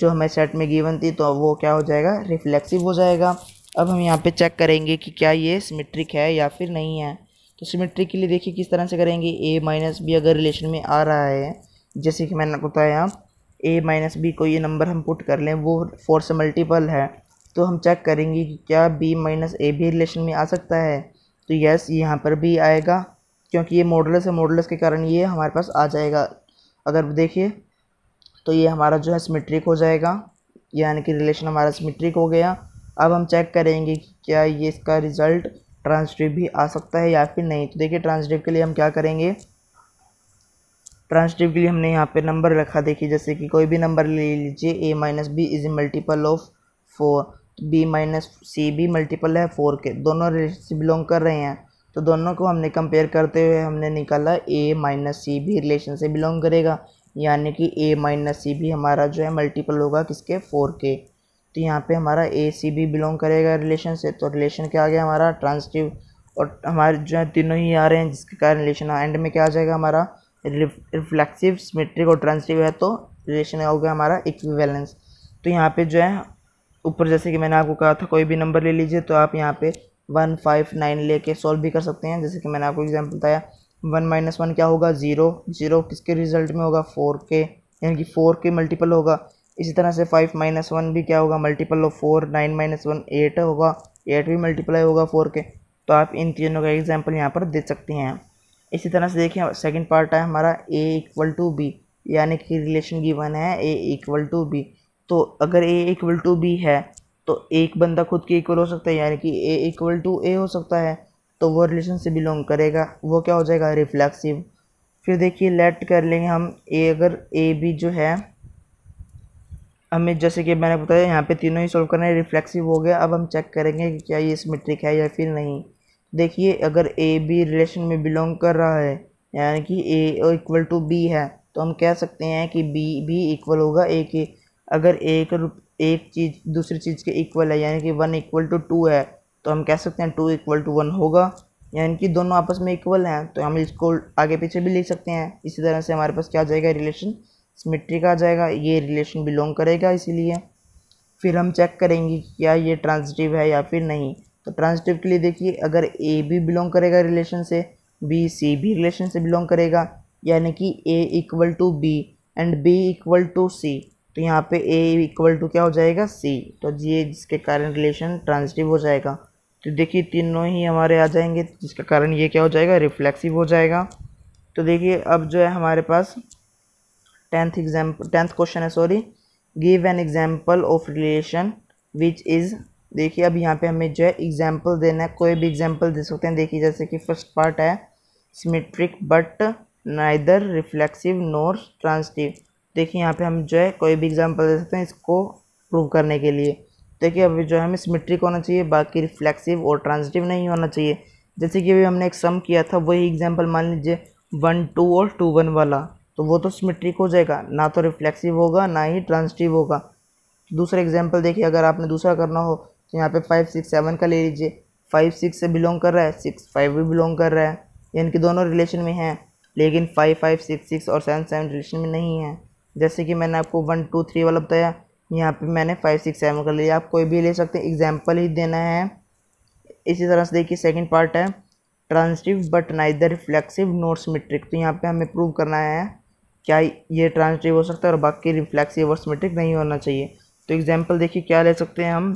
जो हमें सेट में गिवन थी तो वो क्या हो जाएगा रिफ्लेक्सिव हो जाएगा अब हम यहाँ पे चेक करेंगे कि क्या ये सिमेट्रिक है या फिर नहीं है तो सिमेट्रिक के लिए देखिए किस तरह से करेंगे ए माइनस बी अगर रिलेशन में आ रहा है जैसे कि मैंने बताया ए माइनस बी को ये नंबर हम पुट कर लें वो फोर से मल्टीपल है तो हम चेक करेंगे कि क्या बी माइनस ए भी रिलेशन में आ सकता है तो यस यहाँ पर भी आएगा क्योंकि ये मॉडलस है मॉडलस के कारण ये हमारे पास आ जाएगा अगर देखिए तो ये हमारा जो है सिमेट्रिक हो जाएगा यानी कि रिलेशन हमारा सिमेट्रिक हो गया अब हम चेक करेंगे कि क्या ये इसका रिज़ल्ट ट्रांसटिव भी आ सकता है या फिर नहीं तो देखिए ट्रांसटिव के लिए हम क्या करेंगे ट्रांसटिव के लिए हमने यहाँ पे नंबर रखा देखिए जैसे कि कोई भी नंबर ले लीजिए A minus B is a multiple of four B minus C भी मल्टीपल है फोर के दोनों रिलेशन से बिलोंग कर रहे हैं तो दोनों को हमने कंपेयर करते हुए हमने निकाला ए माइनस सी भी रिलेशन से बिलोंग करेगा यानी कि ए माइनस सी भी हमारा जो है मल्टीपल होगा किसके फोर के तो यहाँ पे हमारा ए सी भी बिलोंग करेगा रिलेशन से तो रिलेशन क्या आ गया हमारा ट्रांसटिव और हमारे जो है तीनों ही आ रहे हैं जिसके कारण रिलेशन एंड में क्या आ जाएगा हमारा रिफ्लेक्सिव सिमेट्रिक और ट्रांसटिव है तो रिलेशन हो गया हमारा इक्वी तो यहाँ पे जो है ऊपर जैसे कि मैंने आपको कहा था कोई भी नंबर ले लीजिए तो आप यहाँ पे वन फाइव नाइन ले कर सॉल्व भी कर सकते हैं जैसे कि मैंने आपको एग्जाम्पल बताया वन माइनस वन क्या होगा ज़ीरो ज़ीरो किसके रिजल्ट में होगा फोर के यानी कि फोर के मल्टीपल होगा इसी तरह से फाइव माइनस वन भी क्या होगा multiple of four nine minus one eight होगा एट भी मल्टीप्लाई होगा फोर के तो आप इन तीनों का एग्जाम्पल यहाँ पर दे सकते हैं इसी तरह से देखिए सेकेंड पार्ट है हमारा ए इक्वल टू बी यानी कि रिलेशन गिवन है ए इक्वल टू बी तो अगर ए इक्वल टू बी है तो एक बंदा खुद के इक्वल हो सकता है यानी कि ए इक्वल टू ए हो सकता है तो वो रिलेशन से बिलोंग करेगा वो क्या हो जाएगा रिफ्लेक्सिव फिर देखिए लेट कर लेंगे हम ए अगर ए बी जो है हमें जैसे कि मैंने बताया यहाँ पे तीनों ही सॉल्व करना है रिफ्लेक्सिव हो गया अब हम चेक करेंगे कि क्या ये सिमेट्रिक है या फिर नहीं देखिए अगर ए बी रिलेशन में बिलोंग कर रहा है यानी कि ए इक्वल टू बी है तो हम कह सकते हैं कि बी भी इक्वल होगा ए के अगर एक एक चीज़ दूसरी चीज़ के इक्वल है यानी कि वन इक्वल टू टू है तो हम कह सकते हैं टू इक्वल टू वन होगा यानी कि दोनों आपस में इक्वल हैं तो हम इसको आगे पीछे भी लिख सकते हैं इसी तरह से हमारे पास क्या आ जाएगा रिलेशन सिमेट्रिक आ जाएगा ये रिलेशन बिलोंग करेगा इसीलिए फिर हम चेक करेंगे कि क्या ये ट्रांजिटिव है या फिर नहीं तो ट्रांजिटिव के लिए देखिए अगर ए भी बिलोंग करेगा रिलेशन से बी सी भी रिलेशन से बिलोंग करेगा यानी कि A equal to B and B equal to C तो यहाँ पे ए इक्वल टू क्या हो जाएगा सी तो ये जिसके कारण रिलेशन ट्रांजिटिव हो जाएगा तो देखिए तीनों ही हमारे आ जाएंगे जिसका कारण ये क्या हो जाएगा रिफ्लेक्सिव हो जाएगा तो देखिए अब जो है हमारे पास टेंथ एग्जाम टेंथ क्वेश्चन है sorry give an example of relation which is देखिए अब यहाँ पे हमें जो है एग्जाम्पल देना है कोई भी एग्जाम्पल दे सकते हैं देखिए जैसे कि फर्स्ट पार्ट है symmetric but neither reflexive nor transitive देखिए यहाँ पे हम जो है कोई भी एग्जाम्पल दे सकते हैं इसको प्रूव करने के लिए देखिए अभी जो है हमें सिमेट्रिक होना चाहिए बाकी रिफ्लेक्सिव और ट्रांजिटिव नहीं होना चाहिए जैसे कि अभी हमने एक सम किया था वही एग्जाम्पल मान लीजिए वन टू और टू वन वाला तो वो तो सिमेट्रिक हो जाएगा ना तो रिफ्लेक्सिव होगा ना ही ट्रांजिटिव होगा दूसरा एग्जाम्पल देखिए अगर आपने दूसरा करना हो तो यहाँ पे फाइव सिक्स सेवन का ले लीजिए फाइव सिक्स से बिलोंग कर रहा है सिक्स फाइव भी बिलोंग कर रहा है यानी कि दोनों रिलेशन में हैं लेकिन फाइव फाइव सिक्स सिक्स और सेवन सेवन रिलेशन में नहीं है जैसे कि मैंने आपको वन टू थ्री वाला बताया यहाँ पे मैंने फाइव सिक्स सेवन कर लिया आप कोई भी ले सकते हैं एग्जाम्पल ही देना है इसी तरह से देखिए सेकंड पार्ट है ट्रांसटिव बट नाइदर रिफ्लेक्सिव नोट्स सिमेट्रिक तो यहाँ पे हमें प्रूव करना है क्या ये ट्रांसटिव हो सकता है और बाकी रिफ्लेक्सिव और सिमेट्रिक नहीं होना चाहिए तो एग्जाम्पल देखिए क्या ले सकते हैं हम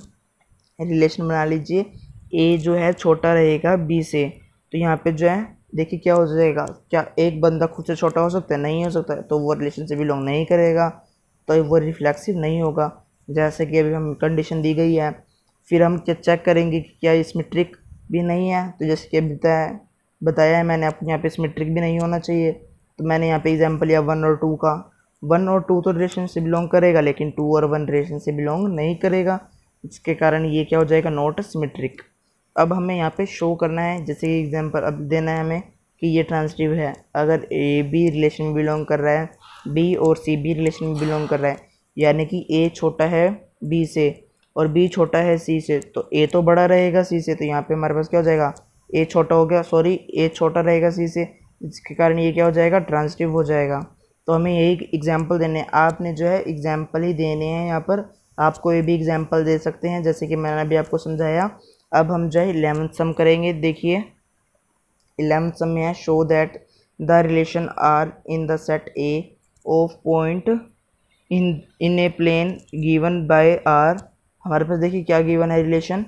रिलेशन बना लीजिए ए जो है छोटा रहेगा बी से तो यहाँ पे जो है देखिए क्या हो जाएगा क्या एक बंदा खुद से छोटा हो सकता है नहीं हो सकता है, तो वो रिलेशन से बिलोंग नहीं करेगा तो वो रिफ्लेक्सिव नहीं होगा जैसे कि अभी हम कंडीशन दी गई है फिर हम क्या चेक करेंगे कि क्या इसमें ट्रिक भी नहीं है तो जैसे कि अभी बताया बताया है मैंने आपको यहाँ पे इसमें ट्रिक भी नहीं होना चाहिए तो मैंने यहाँ पे एग्जांपल लिया वन और टू का वन और टू तो रिलेशन से बिलोंग करेगा लेकिन टू और वन रिलेशन से बिलोंग नहीं करेगा इसके कारण ये क्या हो जाएगा नॉट सिमेट्रिक अब हमें यहाँ पे शो करना है जैसे कि एग्जांपल अब देना है हमें कि ये ट्रांसटिव है अगर ए बी रिलेशन में बिलोंग कर रहा है बी और सी बी रिलेशन में बिलोंग कर रहा है यानी कि ए छोटा है बी से और बी छोटा है सी से तो ए तो बड़ा रहेगा सी से तो यहाँ पे हमारे पास क्या हो जाएगा ए छोटा हो गया सॉरी ए छोटा रहेगा सी से इसके कारण ये क्या हो जाएगा ट्रांसटिव हो जाएगा तो हमें यही एग्जाम्पल देने आपने जो है एग्जाम्पल ही देने हैं यहाँ पर आपको ये भी एग्जाम्पल दे सकते हैं जैसे कि मैंने अभी आपको समझाया अब हम जो है इलेवन सम करेंगे देखिए इलेवन सम में है show that the relation R in the set A of point in in a plane given by R हमारे पास देखिए क्या गिवन है relation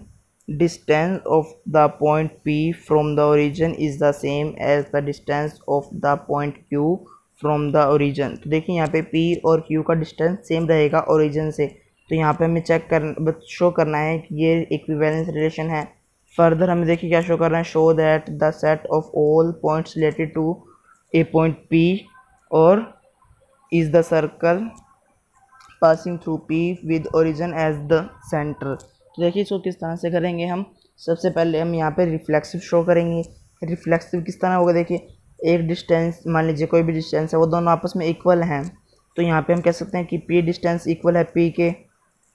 distance of the point P from the origin is the same as the distance of the point Q from the origin तो देखिए यहाँ पे P और क्यू का डिस्टेंस सेम रहेगा ओरिजिन से तो यहाँ पे हमें चेक कर शो करना है कि ये इक्विवेलेंस रिलेशन है फर्दर हमें देखिए क्या शो कर है show that the set of all points related to a point P और is the circle passing through P with origin as the centre तो देखिए इसको किस तरह से करेंगे हम सबसे पहले हम यहाँ पे रिफ्लेक्सिव शो करेंगे रिफ्लेक्सिव किस तरह होगा देखिए एक डिस्टेंस मान लीजिए कोई भी डिस्टेंस है वो दोनों आपस में इक्वल हैं तो यहाँ पे हम कह सकते हैं कि पी डिस्टेंस इक्वल है पी के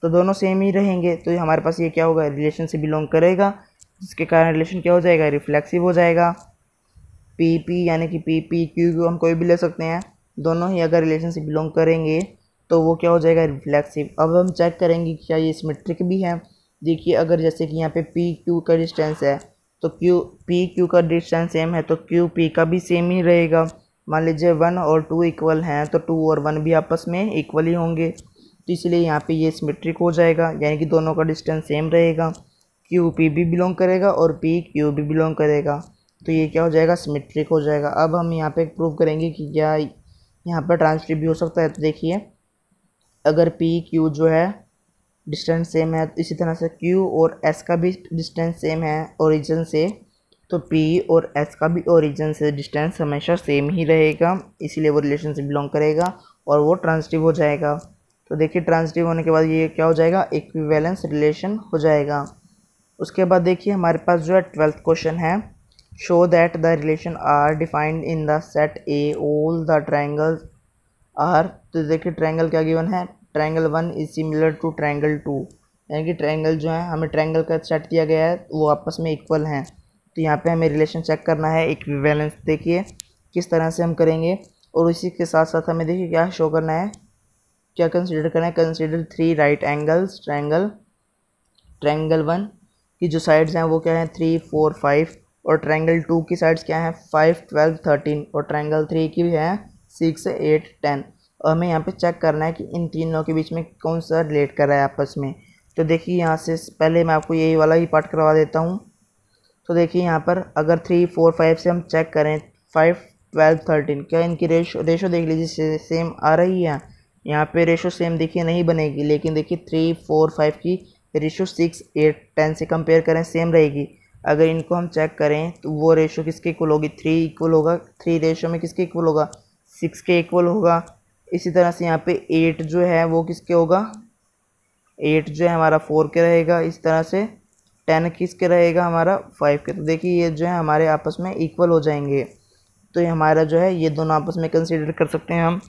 तो दोनों सेम ही रहेंगे तो हमारे पास ये क्या होगा रिलेशन से बिलोंग करेगा जिसके कारण रिलेशन क्या हो जाएगा रिफ्लेक्सिव हो जाएगा पी पी यानी कि पी पी क्यू क्यू हम कोई भी ले सकते हैं दोनों ही अगर रिलेशन से बिलोंग करेंगे तो वो क्या हो जाएगा रिफ्लेक्सिव अब हम चेक करेंगे क्या ये सिमेट्रिक भी है देखिए अगर जैसे कि यहाँ पे पी क्यू का डिस्टेंस है तो क्यू पी क्यू का डिस्टेंस सेम है तो क्यू पी का भी सेम ही रहेगा मान लीजिए वन और टू इक्वल हैं तो टू और वन भी आपस में इक्वल ही होंगे तो इसलिए यहाँ पे ये सिमेट्रिक हो जाएगा यानी कि दोनों का डिस्टेंस सेम रहेगा क्यू पी भी बिलोंग करेगा और पी क्यू भी बिलोंग करेगा तो ये क्या हो जाएगा सिमेट्रिक हो जाएगा अब हम यहाँ पे प्रूव करेंगे कि क्या यहाँ पर ट्रांसटिव भी हो सकता है तो देखिए अगर पी क्यू जो है डिस्टेंस सेम है तो इसी तरह से क्यू और एस का भी डिस्टेंस सेम है औरिजन से तो पी और एस का भी औरिजन से डिस्टेंस हमेशा सेम ही रहेगा इसीलिए वो रिलेशन से बिलोंग करेगा और वो ट्रांसटिव हो जाएगा तो देखिए ट्रांजिटिव होने के बाद ये क्या हो जाएगा इक्विवेलेंस रिलेशन हो जाएगा उसके बाद देखिए हमारे पास जो है ट्वेल्थ क्वेश्चन है show that the relation R defined in the set A all the triangle are तो देखिए ट्राइंगल क्या गिवन है triangle one is similar to triangle two यानी कि ट्राइंगल जो है हमें ट्राइंगल का सेट दिया गया है वो आपस में इक्वल हैं तो यहाँ पे हमें रिलेशन चेक करना है इक्विवेलेंस देखिए किस तरह से हम करेंगे और इसी के साथ साथ हमें देखिए क्या शो करना है क्या कंसिडर करना है consider three right angles triangle triangle one की जो साइड्स हैं वो क्या है थ्री फोर फाइव और ट्रैंगल टू की साइड्स क्या हैं फाइव ट्वेल्व थर्टीन और ट्रैंगल थ्री की भी है सिक्स एट टेन और हमें यहाँ पे चेक करना है कि इन तीनों के बीच में कौन सा रिलेट कर रहा है आपस में तो देखिए यहाँ से पहले मैं आपको यही वाला ही पार्ट करवा देता हूँ तो देखिए यहाँ पर अगर थ्री फोर फाइव से हम चेक करें फाइव ट्वेल्व थर्टीन क्या इनकी रेशो रेशो देख लीजिए सेम आ रही है यहाँ पे रेशो सेम देखिए नहीं बनेगी लेकिन देखिए थ्री फोर फाइव की रेशो सिक्स एट टेन से कंपेयर करें सेम रहेगी अगर इनको हम चेक करें तो वो रेशो किसके इक्वल होगी थ्री इक्वल होगा थ्री रेशो में किसके इक्वल होगा सिक्स के इक्वल होगा इसी तरह से यहाँ पे एट जो है वो किसके होगा एट जो है हमारा फोर के रहेगा इस तरह से टेन किसके रहेगा हमारा फाइव के तो देखिए ये जो है हमारे आपस में इक्वल हो जाएंगे तो ये हमारा जो है ये दोनों आपस में कंसिडर कर सकते हैं हम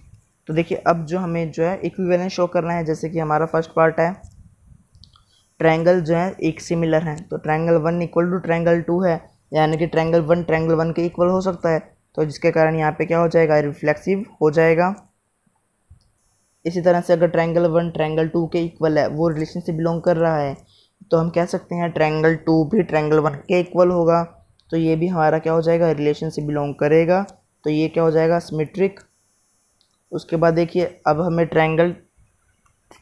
तो देखिए अब जो हमें जो है इक्विवेलेंस शो करना है जैसे कि हमारा फर्स्ट पार्ट है ट्रायंगल जो है एक सिमिलर हैं तो triangle one equal to triangle two है यानी कि ट्रायंगल वन ट्रायंगल वन के इक्वल हो सकता है तो जिसके कारण यहाँ पे क्या हो जाएगा रिफ्लेक्सिव हो जाएगा इसी तरह से अगर ट्रायंगल वन ट्रायंगल टू के इक्वल है वो रिलेशन से बिलोंग कर रहा है तो हम कह सकते हैं ट्रायंगल टू भी ट्रायंगल वन के इक्वल होगा तो ये भी हमारा क्या हो जाएगा रिलेशन से बिलोंग करेगा तो ये क्या हो जाएगा सिमेट्रिक उसके बाद देखिए अब हमें ट्रायंगल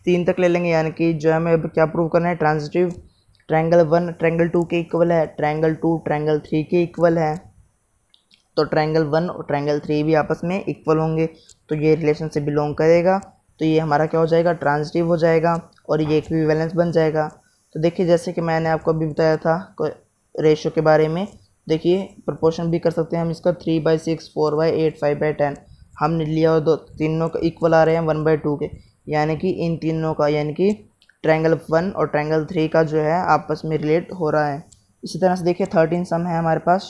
तीन तक ले लेंगे यानी कि जो हमें अब क्या प्रूव करना है transitive triangle one triangle two के इक्वल है ट्रायंगल टू ट्रायंगल थ्री के इक्वल है तो ट्रायंगल वन और ट्रायंगल थ्री भी आपस में इक्वल होंगे तो ये रिलेशन से बिलोंग करेगा तो ये हमारा क्या हो जाएगा ट्रांजिटिव हो जाएगा और ये एक बैलेंस बन जाएगा तो देखिए जैसे कि मैंने आपको अभी बताया था रेशो के बारे में देखिए प्रपोर्शन भी कर सकते हैं हम इसका three by six four by eight five by ten हमने लिया और दो तीनों का इक्वल आ रहे हैं वन बाई टू के यानी कि इन तीनों का यानी कि ट्रैंगल वन और ट्रैंगल थ्री का जो है आपस में रिलेट हो रहा है इसी तरह से देखिए थर्टीन सम है हमारे पास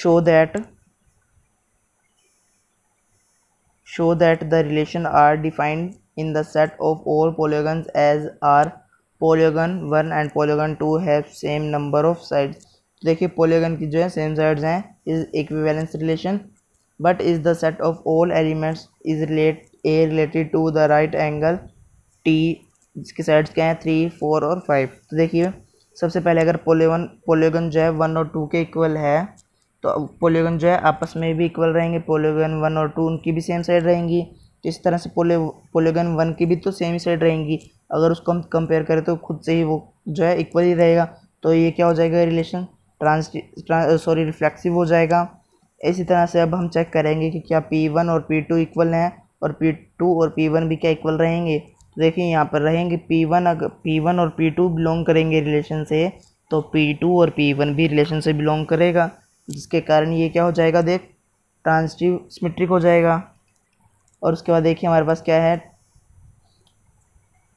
show that show that the relation R defined in the set of all polygon as R polygon one and polygon two have same number of sides तो देखिए पोलियोगन की जो है सेम साइड्स हैं equivalence relation but is the set of all elements is relate a related to the right angle T जिसके sides क्या हैं three four और फाइव तो देखिए सबसे पहले अगर पोलियोगन पोलियोगन जो है वन और टू के इक्वल है तो पोलियोगन जो है आपस में भी इक्वल रहेंगे पोलियोगन वन और टू उनकी भी सेम साइड रहेंगी तो इस तरह से पोलियो पोलियोगन वन की भी तो सेम ही साइड रहेंगी अगर उसको हम कंपेयर करें तो खुद से ही वो जो है इक्वल ही रहेगा तो ये क्या हो जाएगा रिलेशन ट्रांस सॉरी रिफ्लेक्सिव हो जाएगा इसी तरह से अब हम चेक करेंगे कि क्या पी वन और पी टू इक्वल हैं और पी टू और पी वन भी क्या इक्वल रहेंगे तो देखिए यहाँ पर रहेंगे पी वन अगर पी वन और पी टू बिलोंग करेंगे रिलेशन से तो पी टू और पी वन भी रिलेशन से बिलोंग करेगा जिसके कारण ये क्या हो जाएगा देख ट्रांसटिव सिमेट्रिक हो जाएगा और उसके बाद देखिए हमारे पास क्या है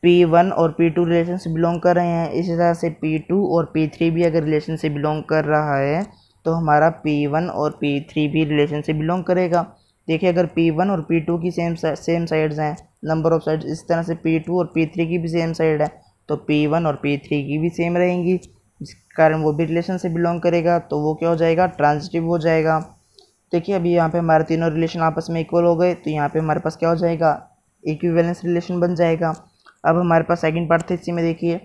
P1 और P2 रिलेशन से बिलोंग कर रहे हैं इसी तरह से P2 और P3 भी अगर रिलेशन से बिलोंग कर रहा है तो हमारा P1 और P3 भी रिलेशन से बिलोंग करेगा देखिए अगर P1 और P2 की सेम सेम साइड्स हैं नंबर ऑफ साइड्स इस तरह से P2 और P3 की भी सेम साइड है तो P1 और P3 की भी सेम रहेंगी जिस कारण वो भी रिलेशन से बिलोंग करेगा तो वो क्या हो जाएगा ट्रांजिटिव हो जाएगा देखिए अभी यहाँ पे हमारे तीनों रिलेशन आपस में इक्वल हो गए तो यहाँ पे हमारे पास क्या हो जाएगा इक्वी रिलेशन बन जाएगा अब हमारे पास सेकंड पार्ट था इसी में देखिए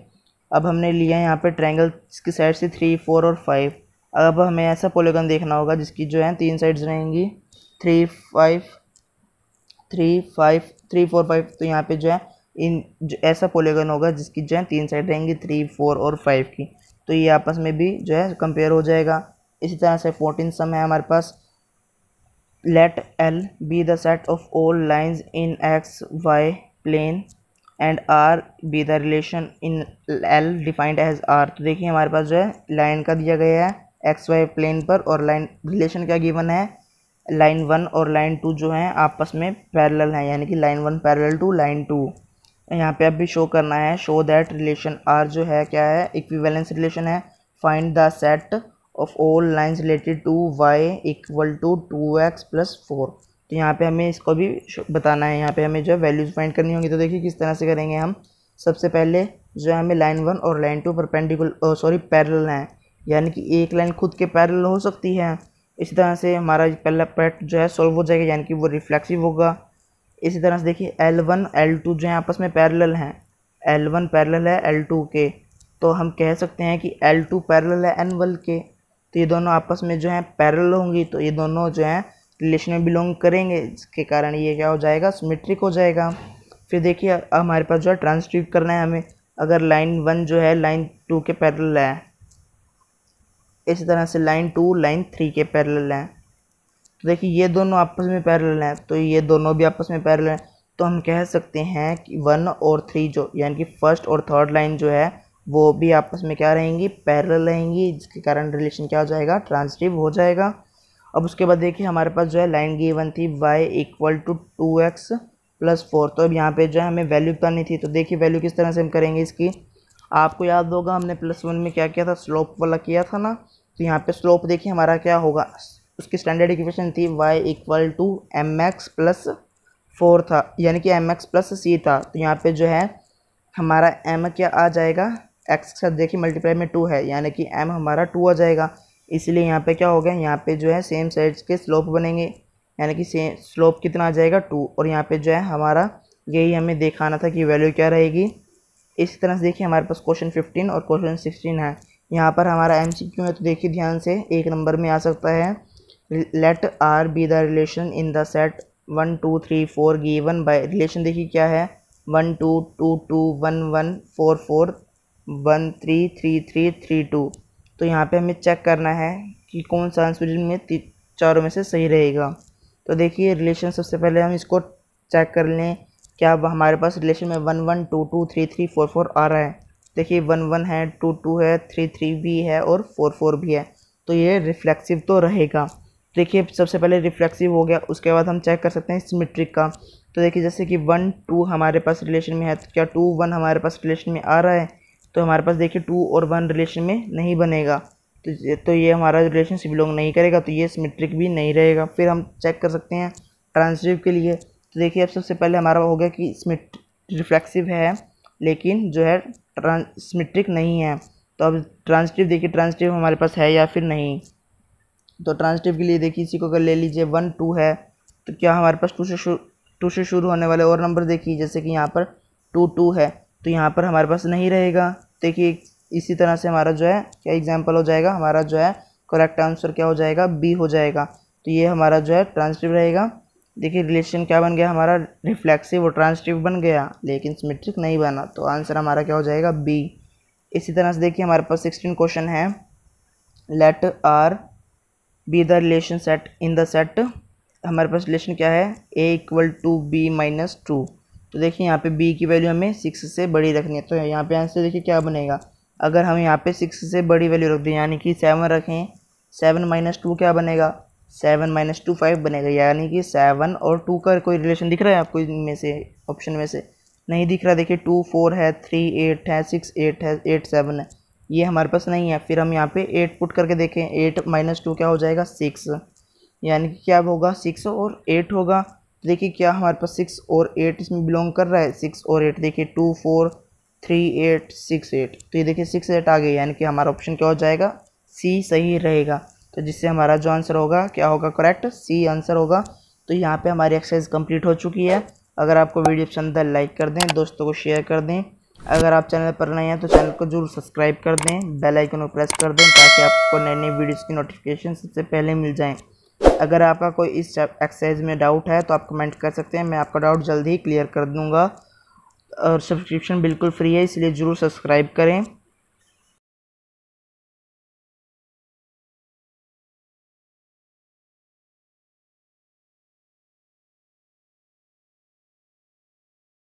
अब हमने लिया यहाँ पे ट्रायंगल की साइड से थ्री फोर और फाइव अब हमें ऐसा पोलेगन देखना होगा जिसकी जो है तीन साइड्स रहेंगी three five three five three four five तो यहाँ पे जो है इन जो ऐसा पोलेगन होगा जिसकी जो है तीन साइड रहेंगी थ्री फोर और फाइव की तो ये आपस में भी जो है कंपेयर हो जाएगा इसी तरह से फोर्टीन सम है हमारे पास let L be the set of all lines in X Y plane and R be the relation in L defined as R तो देखिए हमारे पास जो है लाइन का दिया गया है एक्स वाई प्लेन पर और लाइन रिलेशन क्या गिवन है लाइन वन और लाइन टू जो है आपस में पैरेलल हैं यानी कि line one parallel to line two यहाँ पे अब भी शो करना है शो दैट रिलेशन आर जो है क्या है इक्विवेलेंस रिलेशन है find the set of all lines related to Y equal to two X plus four तो यहाँ पे हमें इसको भी बताना है यहाँ पे हमें जो है वैल्यूज़ फाइंड करनी होगी तो देखिए किस तरह से करेंगे हम सबसे पहले जो है हमें लाइन वन और line two perpendicular sorry parallel हैं यानी कि एक लाइन खुद के पैरल हो सकती है इसी तरह से हमारा पहला पैट जो है सॉल्व हो जाएगा यानी कि वो रिफ्लेक्सिव होगा इसी तरह से देखिए एल वन एल टू जो है आपस में पैरल हैं एल वन पैरल है एल टू के तो हम कह सकते हैं कि एल टू पैरल है एन वन के तो ये दोनों आपस में जो है पैरल होंगी तो ये दोनों जो हैं रिलेशन में बिलोंग करेंगे इसके कारण ये क्या हो जाएगा सिमेट्रिक हो जाएगा फिर देखिए हमारे पास जो है ट्रांसट्रीव करना है हमें अगर लाइन वन जो है लाइन टू के पैरल है इसी तरह से लाइन टू लाइन थ्री के पैरल हैं तो देखिए ये दोनों आपस में पैरल हैं तो ये दोनों भी आपस में पैरल हैं तो हम कह सकते हैं कि वन और थ्री जो यानी कि फर्स्ट और थर्ड लाइन जो है वो भी आपस में क्या रहेंगी पैरल रहेंगी जिसके कारण रिलेशन क्या हो जाएगा ट्रांसटिव हो जाएगा अब उसके बाद देखिए हमारे पास जो है लाइन वन थी Y equal to two X plus four तो अब यहाँ पे जो है हमें वैल्यू नहीं थी तो देखिए वैल्यू किस तरह से हम करेंगे इसकी आपको याद होगा हमने प्लस वन में क्या किया था स्लोप वाला किया था ना तो यहाँ पे स्लोप देखिए हमारा क्या होगा उसकी स्टैंडर्ड इक्वेशन थी Y equal to M X plus four था यानी कि एम एक्स प्लस सी था तो यहाँ पर जो है हमारा एम क्या आ जाएगा एक्स के साथ देखिए मल्टीप्लाई में टू है यानी कि एम हमारा टू आ जाएगा इसलिए यहाँ पे क्या हो गया यहाँ पे जो है सेम साइड्स के स्लोप बनेंगे यानी कि से स्लोप कितना आ जाएगा टू और यहाँ पे जो है हमारा यही हमें देखाना था कि वैल्यू क्या रहेगी इस तरह से देखिए हमारे पास क्वेश्चन फिफ्टीन और क्वेश्चन सिक्सटीन है यहाँ पर हमारा एम सी क्यू है तो देखिए ध्यान से एक नंबर में आ सकता है let R be the relation in the set one two three four गी वन बाई रिलेशन देखिए क्या है one two two two one one four four one three three three three two तो यहाँ पे हमें चेक करना है कि कौन सा आंसर में चारों में से सही रहेगा तो देखिए रिलेशन सबसे पहले हम इसको चेक कर लें क्या हमारे पास रिलेशन में one one two two three three four four आ रहा है देखिए वन वन है टू टू है थ्री थ्री भी है और फोर फोर भी है तो ये रिफ्लेक्सिव तो रहेगा देखिए सबसे पहले रिफ्लेक्सिव हो गया उसके बाद हम चेक कर सकते हैं सिमेट्रिक का तो देखिए जैसे कि वन टू हमारे पास रिलेशन में है तो क्या टू वन हमारे पास रिलेशन में आ रहा है तो हमारे पास देखिए टू और वन रिलेशन में नहीं बनेगा तो तो ये हमारा रिलेशन से बिलोंग नहीं करेगा तो ये सिमेट्रिक भी नहीं रहेगा फिर हम चेक कर सकते हैं ट्रांसटिव के लिए तो देखिए अब सबसे पहले हमारा हो गया कि स्मिट रिफ्लेक्सिव है लेकिन जो है ट्रांसमिट्रिक नहीं है तो अब ट्रांसटिव देखिए ट्रांसटिव हमारे पास है या फिर नहीं तो ट्रांसटिव के लिए देखिए इसी को अगर ले लीजिए वन टू है तो क्या हमारे पास टू से शुरू टू से शुरू होने वाले और नंबर देखिए जैसे कि यहाँ पर टू टू है तो यहाँ पर हमारे पास नहीं रहेगा देखिए इसी तरह से हमारा जो है क्या एग्जाम्पल हो जाएगा हमारा जो है करेक्ट आंसर क्या हो जाएगा बी हो जाएगा तो ये हमारा जो है ट्रांसटिव रहेगा देखिए रिलेशन क्या बन गया हमारा रिफ्लेक्सिव और ट्रांसटिव बन गया लेकिन सिमेट्रिक नहीं बना तो आंसर हमारा क्या हो जाएगा बी इसी तरह से देखिए हमारे पास सिक्सटीन क्वेश्चन है let R be the relation set in the set हमारे पास रिलेशन क्या है A equal to B minus two तो देखिए यहाँ पे बी की वैल्यू हमें सिक्स से बड़ी रखनी है तो यहाँ पे आंसर देखिए क्या बनेगा अगर हम यहाँ पे सिक्स से बड़ी वैल्यू रख दें यानी कि सेवन रखें सेवन माइनस टू क्या बनेगा सेवन माइनस टू फाइव बनेगा यानी कि सेवन और टू का कोई रिलेशन दिख रहा है आपको इनमें से ऑप्शन में से नहीं दिख रहा देखिए टू फोर है थ्री एट है सिक्स एट है एट सेवन है ये हमारे पास नहीं है फिर हम यहाँ पे एट पुट करके देखें एट माइनस टू क्या हो जाएगा सिक्स यानी कि क्या होगा सिक्स और एट होगा देखिए क्या हमारे पास सिक्स और एट इसमें बिलोंग कर रहा है सिक्स और एट देखिए two four three eight six eight तो ये देखिए सिक्स एट आ गई यानी कि हमारा ऑप्शन क्या हो जाएगा सी सही रहेगा तो जिससे हमारा जो आंसर होगा क्या होगा करेक्ट सी आंसर होगा तो यहाँ पे हमारी एक्सरसाइज कंप्लीट हो चुकी है अगर आपको वीडियो पसंद है लाइक कर दें दोस्तों को शेयर कर दें अगर आप चैनल पर नए हैं तो चैनल को जरूर सब्सक्राइब कर दें बेल आइकन को प्रेस कर दें ताकि आपको नए नई वीडियोस की नोटिफिकेशन सबसे पहले मिल जाएं अगर आपका कोई इस एक्सरसाइज में डाउट है तो आप कमेंट कर सकते हैं मैं आपका डाउट जल्दी ही क्लियर कर दूँगा और सब्सक्रिप्शन बिल्कुल फ्री है इसलिए ज़रूर सब्सक्राइब करें